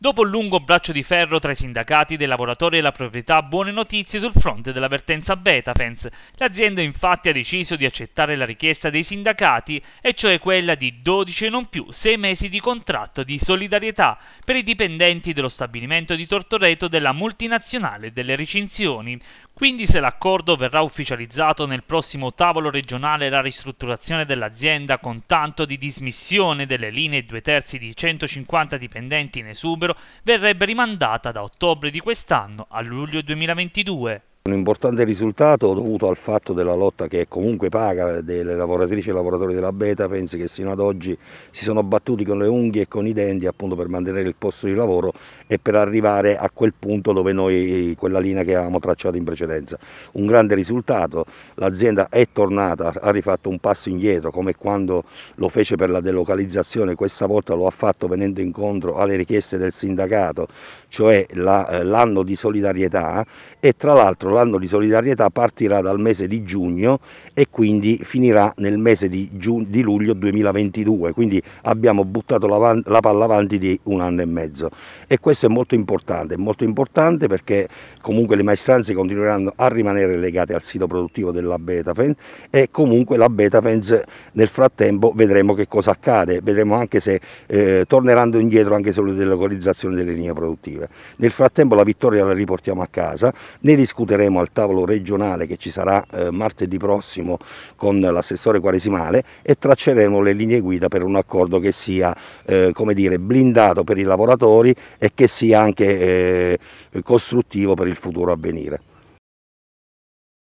Dopo un lungo braccio di ferro tra i sindacati dei lavoratori e la proprietà, buone notizie sul fronte dell'avvertenza Betafens. L'azienda infatti ha deciso di accettare la richiesta dei sindacati, e cioè quella di 12 e non più 6 mesi di contratto di solidarietà per i dipendenti dello stabilimento di Tortoreto della multinazionale delle recinzioni. Quindi se l'accordo verrà ufficializzato nel prossimo tavolo regionale la ristrutturazione dell'azienda con tanto di dismissione delle linee due terzi di 150 dipendenti in esubero verrebbe rimandata da ottobre di quest'anno a luglio 2022. Un importante risultato dovuto al fatto della lotta che comunque paga delle lavoratrici e lavoratori della Beta, penso che sino ad oggi si sono battuti con le unghie e con i denti appunto per mantenere il posto di lavoro e per arrivare a quel punto dove noi, quella linea che avevamo tracciato in precedenza. Un grande risultato, l'azienda è tornata, ha rifatto un passo indietro come quando lo fece per la delocalizzazione, questa volta lo ha fatto venendo incontro alle richieste del sindacato, cioè eh, l'anno la, di solidarietà e tra l'altro parlando di solidarietà, partirà dal mese di giugno e quindi finirà nel mese di, di luglio 2022, quindi abbiamo buttato la, la, palla avanti di un anno e mezzo e questo è molto importante, molto importante perché comunque le maestranze continueranno a rimanere legate al sito produttivo della Betafens e comunque la Betafens nel frattempo vedremo che cosa accade, vedremo anche se eh, torneranno indietro anche sulle delle localizzazioni delle linee produttive. Nel frattempo la vittoria la riportiamo a casa, ne discuteremo torneremo al tavolo regionale che ci sarà eh, martedì prossimo con l'assessore quaresimale e tracceremo le linee guida per un accordo che sia eh, come dire, blindato per i lavoratori e che sia anche eh, costruttivo per il futuro avvenire.